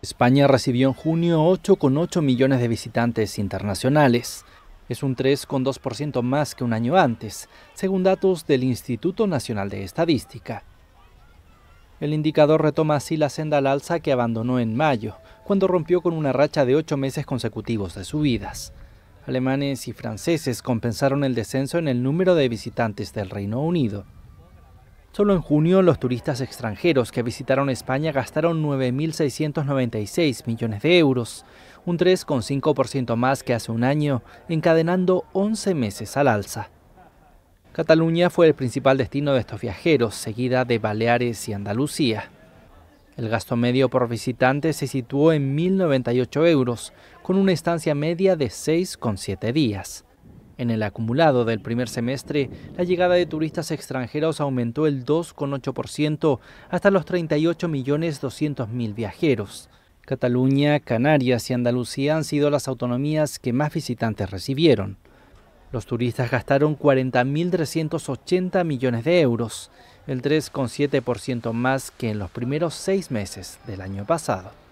España recibió en junio 8,8 millones de visitantes internacionales. Es un 3,2% más que un año antes, según datos del Instituto Nacional de Estadística. El indicador retoma así la senda al alza que abandonó en mayo, cuando rompió con una racha de ocho meses consecutivos de subidas. Alemanes y franceses compensaron el descenso en el número de visitantes del Reino Unido. Solo en junio los turistas extranjeros que visitaron España gastaron 9.696 millones de euros, un 3,5% más que hace un año, encadenando 11 meses al alza. Cataluña fue el principal destino de estos viajeros, seguida de Baleares y Andalucía. El gasto medio por visitante se situó en 1.098 euros, con una estancia media de 6,7 días. En el acumulado del primer semestre, la llegada de turistas extranjeros aumentó el 2,8% hasta los 38.200.000 viajeros. Cataluña, Canarias y Andalucía han sido las autonomías que más visitantes recibieron. Los turistas gastaron 40.380 millones de euros, el 3,7% más que en los primeros seis meses del año pasado.